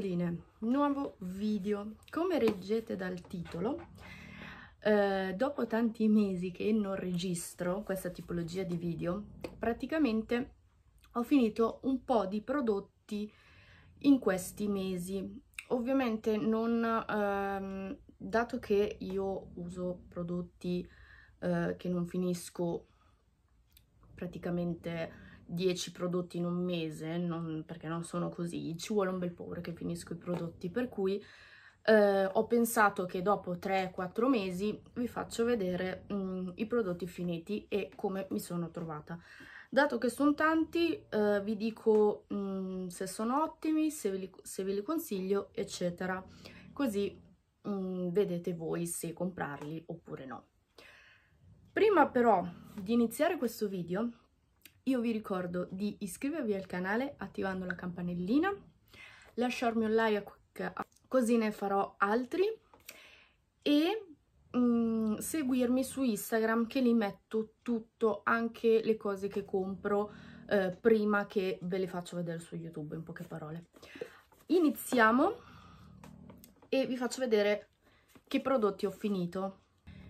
bamboline nuovo video come reggete dal titolo eh, dopo tanti mesi che non registro questa tipologia di video praticamente ho finito un po di prodotti in questi mesi ovviamente non ehm, dato che io uso prodotti eh, che non finisco praticamente 10 prodotti in un mese, non, perché non sono così, ci vuole un bel po' che finisco i prodotti, per cui eh, ho pensato che dopo 3-4 mesi vi faccio vedere mh, mm, i prodotti finiti e come mi sono trovata. Dato che sono tanti, eh, vi dico mh, mm, se sono ottimi, se ve, li, se ve li consiglio, eccetera. Così mh, mm, vedete voi se comprarli oppure no. Prima però di iniziare questo video io vi ricordo di iscrivervi al canale attivando la campanellina, lasciarmi un like così ne farò altri e mm, seguirmi su Instagram che lì metto tutto, anche le cose che compro eh, prima che ve le faccio vedere su YouTube in poche parole. Iniziamo e vi faccio vedere che prodotti ho finito.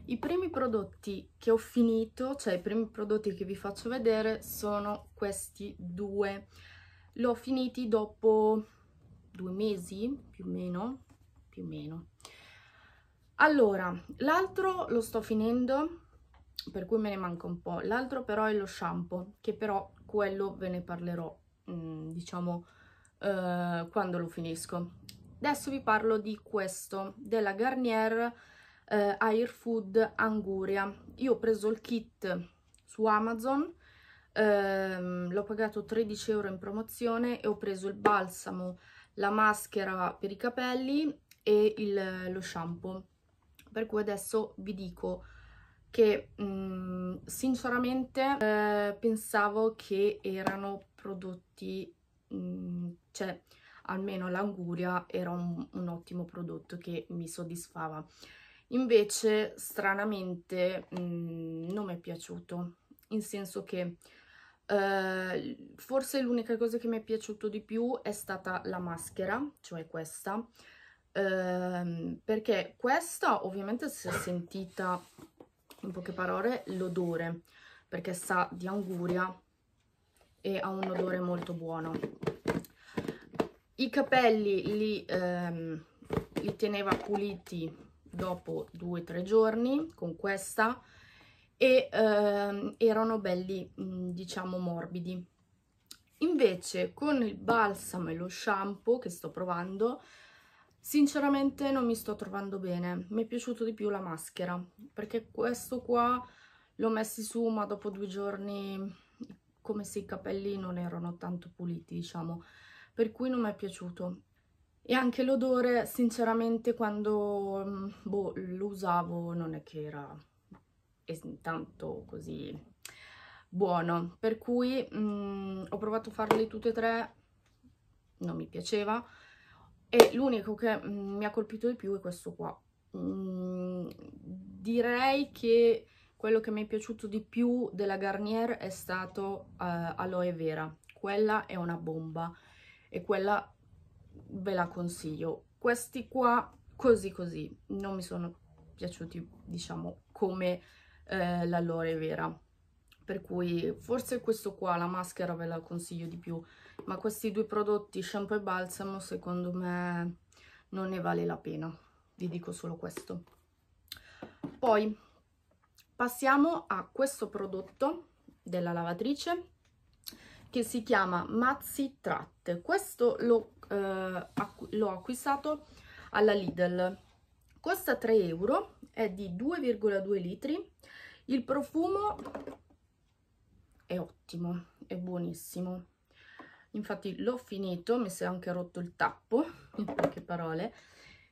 I primi prodotti che ho finito, cioè i primi prodotti che vi faccio vedere, sono questi due. Li ho finiti dopo due mesi, più o meno, più o meno. Allora, l'altro lo sto finendo, per cui me ne manca un po'. L'altro però è lo shampoo, che però quello ve ne parlerò, mm, diciamo, eh, quando lo finisco. Adesso vi parlo di questo, della Garnier eh, Airfood Anguria. Io ho preso il kit su Amazon, ehm, l'ho pagato 13 euro in promozione e ho preso il balsamo, la maschera per i capelli e il, lo shampoo. Per cui adesso vi dico che mh, mm, sinceramente eh, pensavo che erano prodotti, mh, mm, cioè almeno l'anguria era un, un ottimo prodotto che mi soddisfava invece stranamente mh, mm, non mi è piaciuto, in senso che eh, forse l'unica cosa che mi è piaciuto di più è stata la maschera, cioè questa, eh, perché questa ovviamente si è sentita, in poche parole, l'odore, perché sa di anguria e ha un odore molto buono. I capelli li, ehm, li teneva puliti dopo due o tre giorni con questa e ehm, erano belli mm, diciamo morbidi invece con il balsamo e lo shampoo che sto provando sinceramente non mi sto trovando bene mi è piaciuto di più la maschera perché questo qua l'ho messi su ma dopo due giorni come se i capelli non erano tanto puliti diciamo per cui non mi è piaciuto e anche l'odore sinceramente quando mm, boh, lo usavo non è che era tanto così buono per cui mh, mm, ho provato a farli tutti e tre non mi piaceva e l'unico che mh, mm, mi ha colpito di più è questo qua mh, direi che quello che mi è piaciuto di più della Garnier è stato uh, Aloe Vera quella è una bomba e quella ve la consiglio. Questi qua così così, non mi sono piaciuti diciamo come eh, l'allore vera. Per cui forse questo qua, la maschera, ve la consiglio di più. Ma questi due prodotti, shampoo e balsamo, secondo me non ne vale la pena. Vi dico solo questo. Poi passiamo a questo prodotto della lavatrice che si chiama Mazzi Tratte. Questo lo eh, acqu l'ho acquistato alla Lidl. Costa 3 euro, è di 2,2 litri. Il profumo è ottimo, è buonissimo. Infatti l'ho finito, mi si è anche rotto il tappo, in poche parole.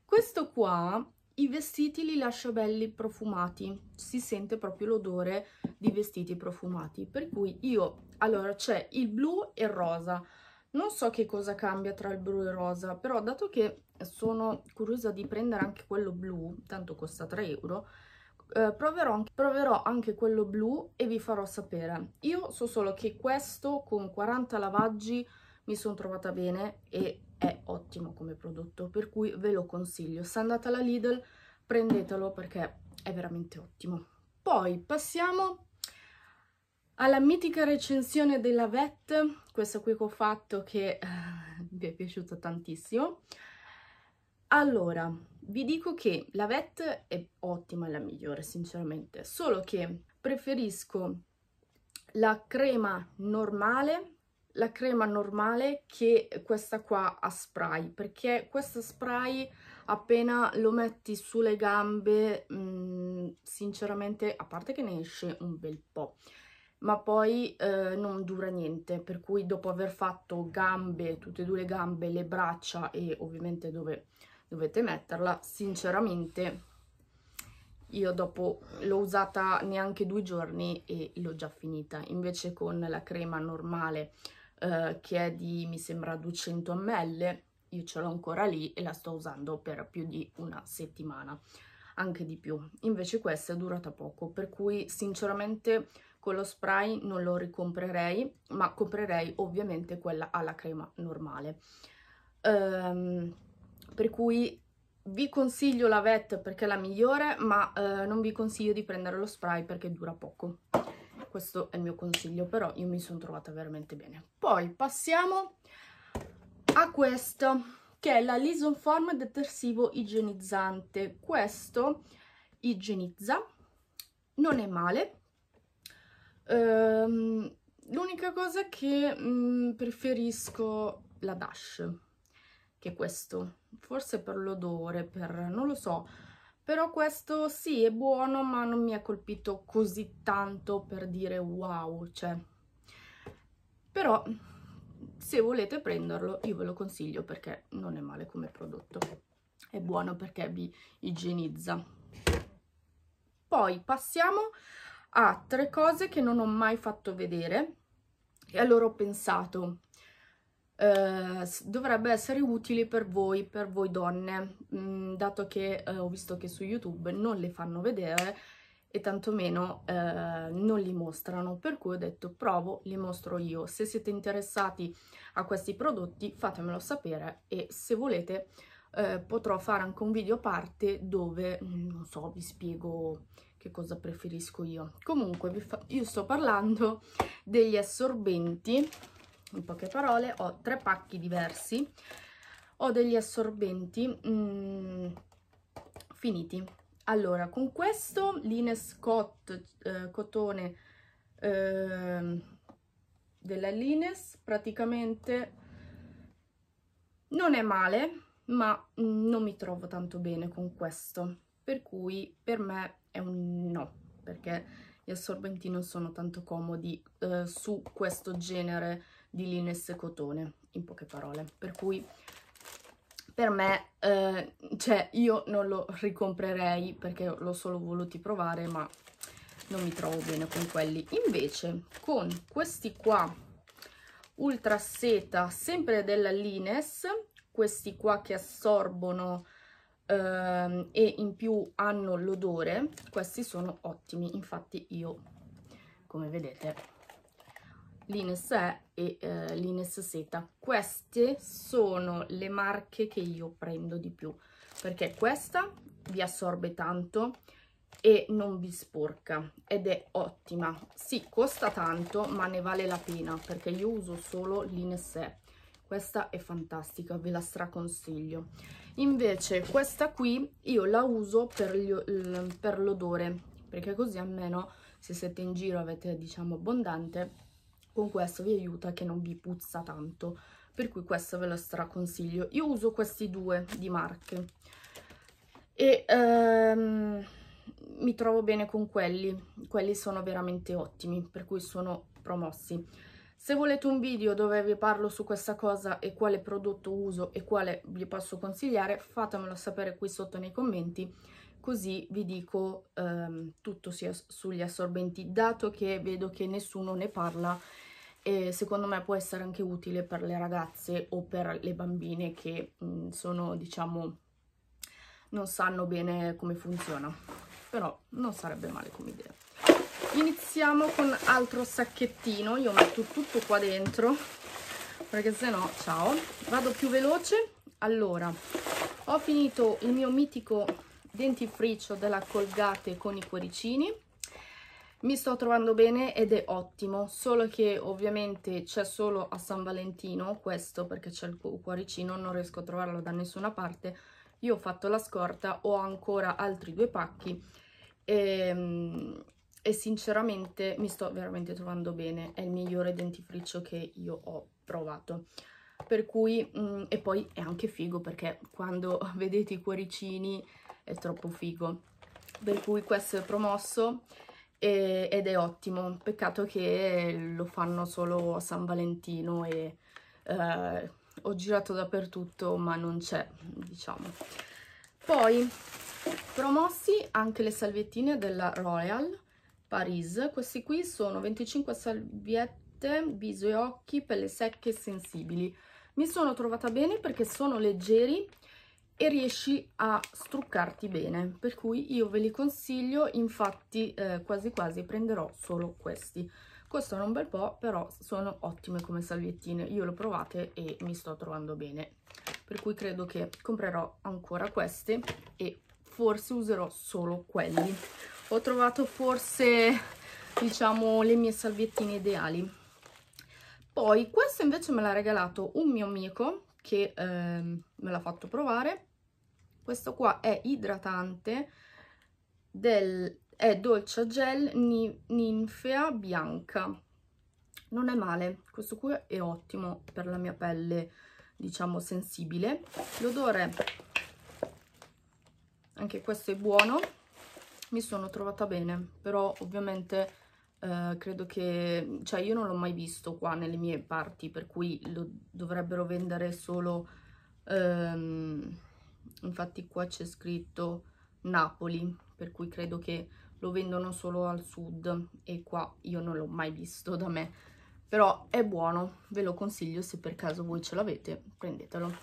Questo qua, i vestiti li lascia belli profumati, si sente proprio l'odore di vestiti profumati. Per cui io, allora c'è il blu e il rosa, non so che cosa cambia tra il blu e il rosa, però dato che sono curiosa di prendere anche quello blu, tanto costa 3 euro, eh, proverò, anche, proverò, anche, quello blu e vi farò sapere. Io so solo che questo con 40 lavaggi mi sono trovata bene e è ottimo come prodotto, per cui ve lo consiglio. Se andate alla Lidl prendetelo perché è veramente ottimo. Poi passiamo alla mitica recensione della VET, questa qui che ho fatto che vi eh, è piaciuta tantissimo. Allora, vi dico che la VET è ottima, è la migliore sinceramente, solo che preferisco la crema normale, la crema normale che questa qua a spray, perché questa spray appena lo metti sulle gambe, mh, mm, sinceramente, a parte che ne esce un bel po', ma poi eh, non dura niente, per cui dopo aver fatto gambe, tutte e due le gambe, le braccia e ovviamente dove dovete metterla, sinceramente io dopo l'ho usata neanche due giorni e l'ho già finita, invece con la crema normale eh, che è di mi sembra 200 ml, io ce l'ho ancora lì e la sto usando per più di una settimana, anche di più, invece questa è durata poco, per cui sinceramente con lo spray non lo ricomprerei, ma comprerei ovviamente quella alla crema normale. Ehm, per cui vi consiglio la VET perché è la migliore, ma eh, non vi consiglio di prendere lo spray perché dura poco. Questo è il mio consiglio, però io mi sono trovata veramente bene. Poi passiamo a questo, che è la Lison Form Detersivo Igienizzante. Questo igienizza, non è male, Ehm, l'unica cosa che mh, mm, preferisco la Dash, che è questo. Forse per l'odore, per... non lo so. Però questo sì, è buono, ma non mi ha colpito così tanto per dire wow, cioè... Però se volete prenderlo io ve lo consiglio perché non è male come prodotto è buono perché vi igienizza poi passiamo ha tre cose che non ho mai fatto vedere e allora ho pensato eh, dovrebbe essere utile per voi, per voi donne, mh, mm, dato che eh, ho visto che su YouTube non le fanno vedere e tantomeno eh, non li mostrano, per cui ho detto provo, li mostro io. Se siete interessati a questi prodotti fatemelo sapere e se volete eh, potrò fare anche un video a parte dove, mm, non so, vi spiego che cosa preferisco io. Comunque, io sto parlando degli assorbenti, in poche parole, ho tre pacchi diversi, ho degli assorbenti mm, finiti. Allora, con questo l'Ines Cot, eh, Cotone eh, della Lines praticamente non è male, ma mm, non mi trovo tanto bene con questo per cui per me è un no, perché gli assorbenti non sono tanto comodi eh, su questo genere di linesse cotone, in poche parole. Per cui per me, eh, cioè io non lo ricomprerei perché l'ho solo voluti provare, ma non mi trovo bene con quelli. Invece con questi qua, ultra seta, sempre della Lines, questi qua che assorbono ehm, e in più hanno l'odore, questi sono ottimi, infatti io, come vedete, l'Ines E e eh, l'Ines Seta. Queste sono le marche che io prendo di più, perché questa vi assorbe tanto e non vi sporca ed è ottima. Sì, costa tanto, ma ne vale la pena, perché io uso solo l'Ines questa è fantastica, ve la straconsiglio. Invece questa qui io la uso per l'odore, perché così almeno se siete in giro avete diciamo abbondante, con questo vi aiuta che non vi puzza tanto, per cui questa ve la straconsiglio. Io uso questi due di marche e ehm, mi trovo bene con quelli, quelli sono veramente ottimi, per cui sono promossi. Se volete un video dove vi parlo su questa cosa e quale prodotto uso e quale vi posso consigliare, fatemelo sapere qui sotto nei commenti, così vi dico ehm, tutto sia sugli assorbenti, dato che vedo che nessuno ne parla e secondo me può essere anche utile per le ragazze o per le bambine che mh, mm, sono, diciamo, non sanno bene come funziona, però non sarebbe male come idea iniziamo con altro sacchettino io metto tutto qua dentro perché se no ciao vado più veloce allora ho finito il mio mitico dentifricio della Colgate con i cuoricini mi sto trovando bene ed è ottimo solo che ovviamente c'è solo a San Valentino questo perché c'è il cuoricino non riesco a trovarlo da nessuna parte io ho fatto la scorta ho ancora altri due pacchi e, ehm, e sinceramente mi sto veramente trovando bene, è il migliore dentifricio che io ho provato. Per cui, mh, mm, e poi è anche figo perché quando vedete i cuoricini è troppo figo. Per cui questo è promosso e, ed è ottimo. Peccato che lo fanno solo a San Valentino e eh, ho girato dappertutto ma non c'è, diciamo. Poi, promossi anche le salviettine della Royal Paris. Questi qui sono 25 salviette, viso e occhi, pelle secche e sensibili. Mi sono trovata bene perché sono leggeri e riesci a struccarti bene, per cui io ve li consiglio, infatti eh, quasi quasi prenderò solo questi. Costano un bel po', però sono ottime come salviettine. Io le ho provate e mi sto trovando bene. Per cui credo che comprerò ancora queste e forse userò solo quelli ho trovato forse diciamo le mie salviettine ideali poi questo invece me l'ha regalato un mio amico che ehm, me l'ha fatto provare questo qua è idratante del, è dolce gel ni, ninfea bianca non è male questo qui è ottimo per la mia pelle diciamo sensibile l'odore anche questo è buono mi sono trovata bene, però ovviamente eh, credo che, cioè io non l'ho mai visto qua nelle mie parti, per cui lo dovrebbero vendere solo, ehm, infatti qua c'è scritto Napoli, per cui credo che lo vendono solo al sud e qua io non l'ho mai visto da me, però è buono, ve lo consiglio se per caso voi ce l'avete, prendetelo.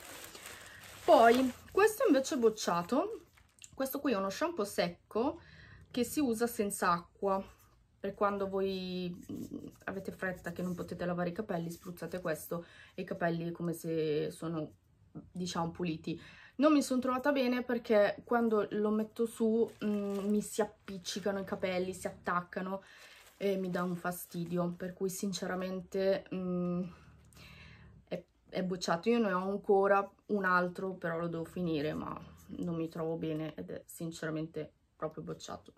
Poi, questo invece è bocciato, questo qui è uno shampoo secco che si usa senza acqua per quando voi mm, avete fretta che non potete lavare i capelli spruzzate questo e i capelli come se sono diciamo puliti non mi sono trovata bene perché quando lo metto su mh, mm, mi si appiccicano i capelli si attaccano e mi dà un fastidio per cui sinceramente mh, mm, è, è bocciato io ne ho ancora un altro però lo devo finire ma non mi trovo bene ed è sinceramente proprio bocciato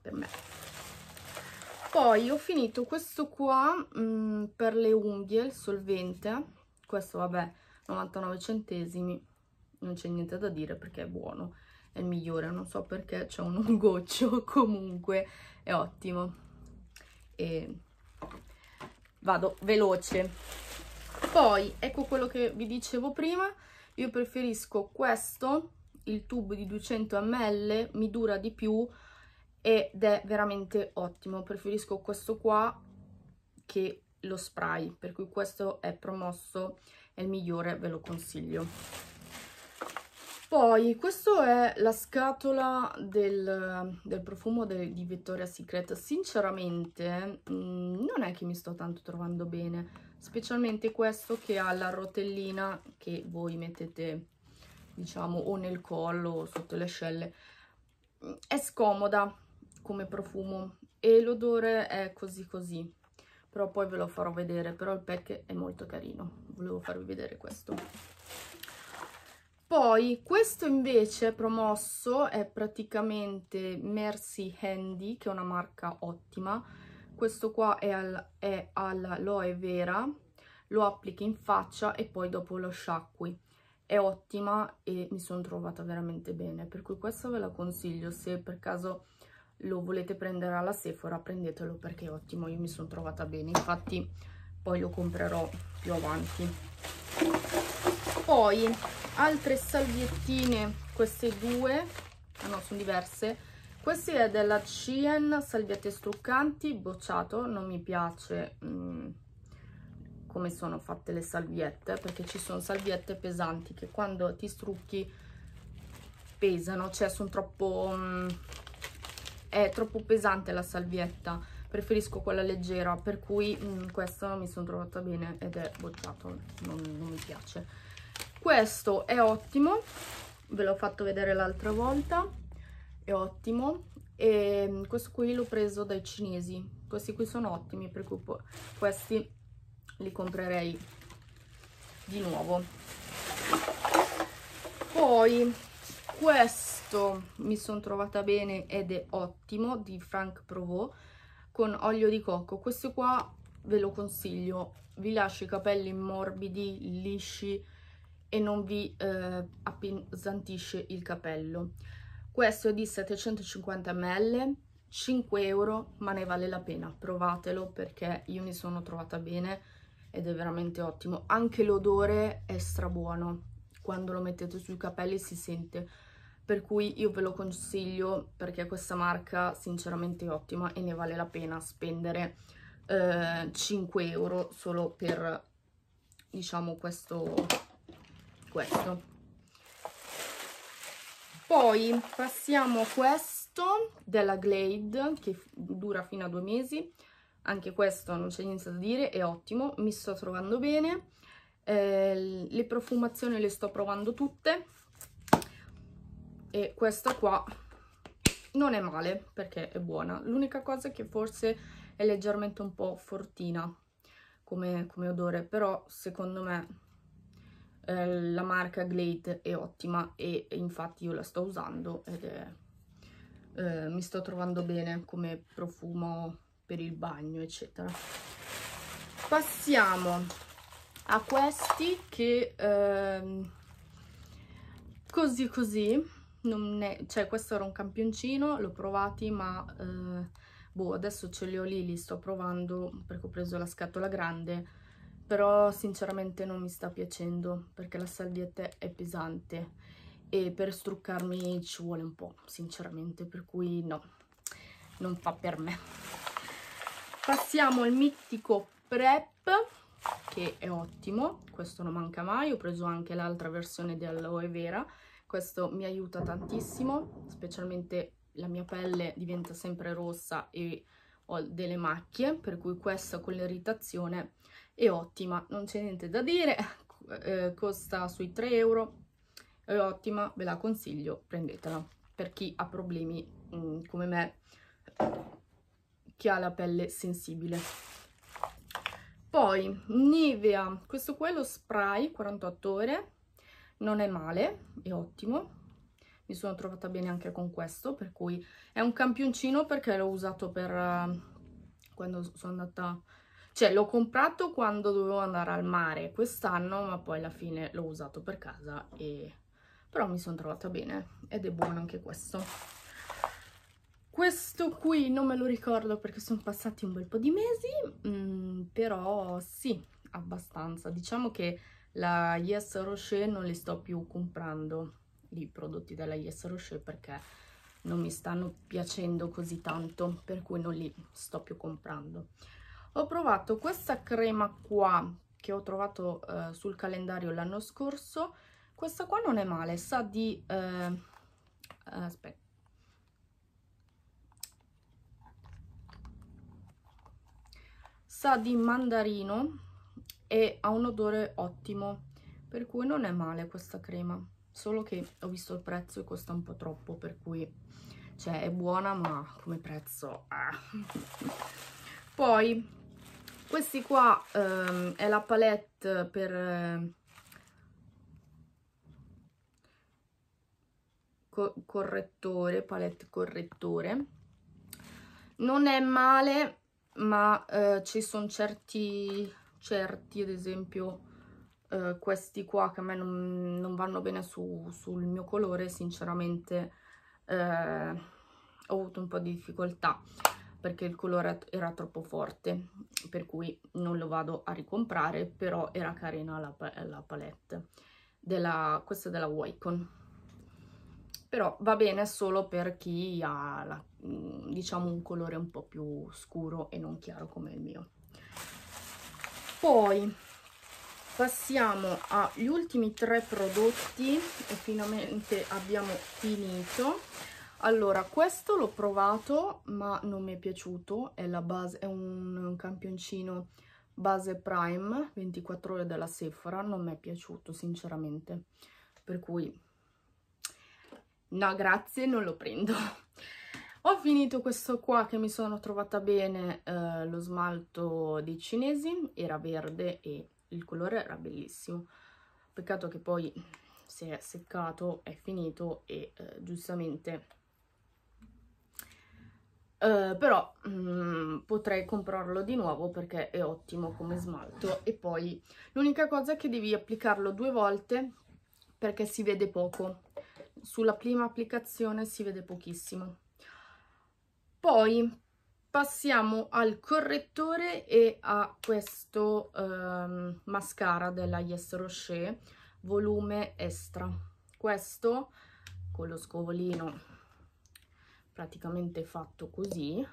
per me poi ho finito questo qua mh, mm, per le unghie, il solvente questo vabbè 99 centesimi non c'è niente da dire perché è buono è il migliore, non so perché c'è un goccio comunque è ottimo e vado veloce poi ecco quello che vi dicevo prima io preferisco questo il tubo di 200 ml mi dura di più ed è veramente ottimo, preferisco questo qua che lo spray, per cui questo è promosso, è il migliore, ve lo consiglio. Poi, questa è la scatola del, del profumo de, di Victoria's Secret. Sinceramente, mm, non è che mi sto tanto trovando bene, specialmente questo che ha la rotellina che voi mettete, diciamo, o nel collo o sotto le ascelle. Mm, è scomoda, come profumo e l'odore è così così però poi ve lo farò vedere però il pack è molto carino volevo farvi vedere questo poi questo invece promosso è praticamente Mercy Handy che è una marca ottima questo qua è, al, è vera lo applichi in faccia e poi dopo lo sciacqui è ottima e mi sono trovata veramente bene per cui questa ve la consiglio se per caso lo volete prendere alla Sephora prendetelo perché è ottimo io mi sono trovata bene infatti poi lo comprerò più avanti poi altre salviettine queste due ah no sono diverse questa è della Cien salviette struccanti bocciato non mi piace mh, mm, come sono fatte le salviette perché ci sono salviette pesanti che quando ti strucchi pesano cioè sono troppo mh, mm, è troppo pesante la salvietta, preferisco quella leggera, per cui mh, mm, questa mi sono trovata bene ed è bocciato, non, non mi piace. Questo è ottimo, ve l'ho fatto vedere l'altra volta, è ottimo, e ehm, questo qui l'ho preso dai cinesi, questi qui sono ottimi, per cui questi li comprerei di nuovo. Poi questo questo mi sono trovata bene ed è ottimo, di Frank Provo con olio di cocco. Questo qua ve lo consiglio, vi lascia i capelli morbidi, lisci e non vi eh, appesantisce il capello. Questo è di 750 ml, 5 euro, ma ne vale la pena. Provatelo perché io mi sono trovata bene ed è veramente ottimo. Anche l'odore è strabuono. Quando lo mettete sui capelli si sente per cui io ve lo consiglio perché questa marca sinceramente è ottima e ne vale la pena spendere eh, 5 euro solo per diciamo questo questo poi passiamo a questo della Glade che dura fino a due mesi anche questo non c'è niente da dire è ottimo mi sto trovando bene eh, le profumazioni le sto provando tutte e questa qua non è male perché è buona l'unica cosa che forse è leggermente un po' fortina come, come odore però secondo me eh, la marca Glade è ottima e, infatti io la sto usando ed è, eh, mi sto trovando bene come profumo per il bagno eccetera passiamo a questi che eh, così così ne, cioè questo era un campioncino, l'ho provati ma eh, boh adesso ce li ho lì, li sto provando perché ho preso la scatola grande, però sinceramente non mi sta piacendo perché la salvietta è pesante e per struccarmi ci vuole un po' sinceramente, per cui no, non fa per me. Passiamo al mittico Prep che è ottimo, questo non manca mai, ho preso anche l'altra versione di dell'aloe vera questo mi aiuta tantissimo, specialmente la mia pelle diventa sempre rossa e ho delle macchie, per cui questa con l'irritazione è ottima, non c'è niente da dire, eh, costa sui 3 euro, è ottima, ve la consiglio, prendetela, per chi ha problemi mh, mm, come me, chi ha la pelle sensibile. Poi Nivea, questo qua è lo spray 48 ore, non è male, è ottimo. Mi sono trovata bene anche con questo, per cui è un campioncino perché l'ho usato per eh, quando sono andata... Cioè, l'ho comprato quando dovevo andare al mare quest'anno, ma poi alla fine l'ho usato per casa e... Però mi sono trovata bene ed è buono anche questo. Questo qui non me lo ricordo perché sono passati un bel po' di mesi, mm, però sì, abbastanza. Diciamo che la Yes Rocher non li sto più comprando i prodotti della Yes Rocher perché non mi stanno piacendo così tanto per cui non li sto più comprando ho provato questa crema qua che ho trovato eh, sul calendario l'anno scorso questa qua non è male sa di eh, eh aspetta sa di mandarino e ha un odore ottimo per cui non è male questa crema solo che ho visto il prezzo e costa un po' troppo per cui cioè è buona ma come prezzo ah. poi questi qua ehm, è la palette per eh, correttore palette correttore non è male ma eh, ci sono certi certi, ad esempio eh, questi qua che a me non, non vanno bene su, sul mio colore, sinceramente eh, ho avuto un po' di difficoltà perché il colore era troppo forte, per cui non lo vado a ricomprare, però era carina la, la palette. Della, questa della Wacon. Però va bene solo per chi ha la, mm, diciamo un colore un po' più scuro e non chiaro come il mio poi passiamo agli ultimi tre prodotti e finalmente abbiamo finito allora questo l'ho provato ma non mi è piaciuto è la base è un, campioncino base prime 24 ore della Sephora non mi è piaciuto sinceramente per cui no grazie non lo prendo ho finito questo qua che mi sono trovata bene, eh, lo smalto dei cinesi, era verde e il colore era bellissimo. Peccato che poi si è seccato, è finito e eh, giustamente... Eh, però mh, mm, potrei comprarlo di nuovo perché è ottimo come smalto e poi l'unica cosa è che devi applicarlo due volte perché si vede poco sulla prima applicazione si vede pochissimo poi passiamo al correttore e a questo ehm, mascara della Yes Rocher volume extra. Questo con lo scovolino praticamente fatto così.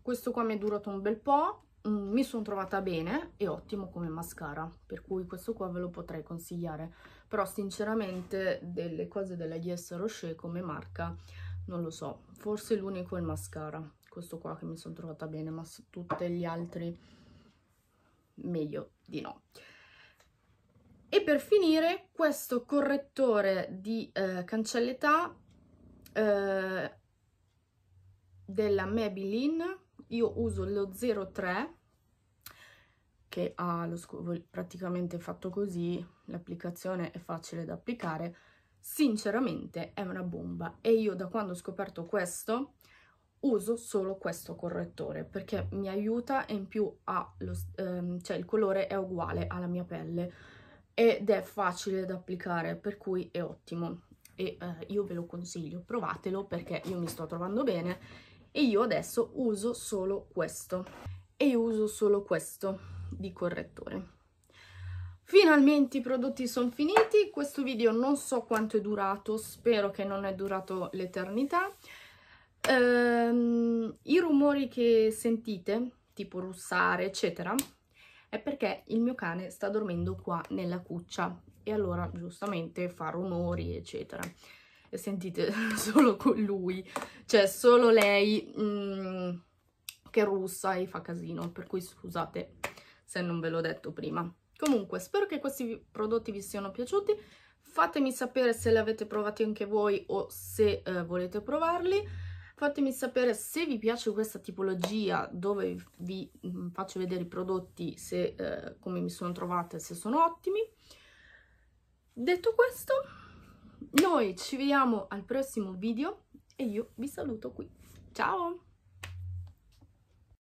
Questo qua mi è durato un bel po', mm, mi sono trovata bene e ottimo come mascara, per cui questo qua ve lo potrei consigliare. Però sinceramente delle cose della Yes Rocher come marca non lo so, forse l'unico è il mascara, questo qua che mi sono trovata bene, ma tutti gli altri meglio di no. E per finire questo correttore di eh, cancelletà eh, della Maybelline, io uso lo 03 che ha lo praticamente fatto così, l'applicazione è facile da applicare, sinceramente è una bomba e io da quando ho scoperto questo uso solo questo correttore perché mi aiuta e in più ha lo, ehm, cioè il colore è uguale alla mia pelle ed è facile da applicare per cui è ottimo e eh, io ve lo consiglio provatelo perché io mi sto trovando bene e io adesso uso solo questo e uso solo questo di correttore Finalmente i prodotti sono finiti, questo video non so quanto è durato, spero che non è durato l'eternità. Ehm, I rumori che sentite, tipo russare, eccetera, è perché il mio cane sta dormendo qua nella cuccia e allora giustamente fa rumori, eccetera. E sentite solo con lui, cioè solo lei mh, mm, che russa e fa casino, per cui scusate se non ve l'ho detto prima. Comunque, spero che questi prodotti vi siano piaciuti. Fatemi sapere se li avete provati anche voi o se eh, volete provarli. Fatemi sapere se vi piace questa tipologia dove vi mm, faccio vedere i prodotti, se, eh, come mi sono trovate, se sono ottimi. Detto questo, noi ci vediamo al prossimo video e io vi saluto qui. Ciao!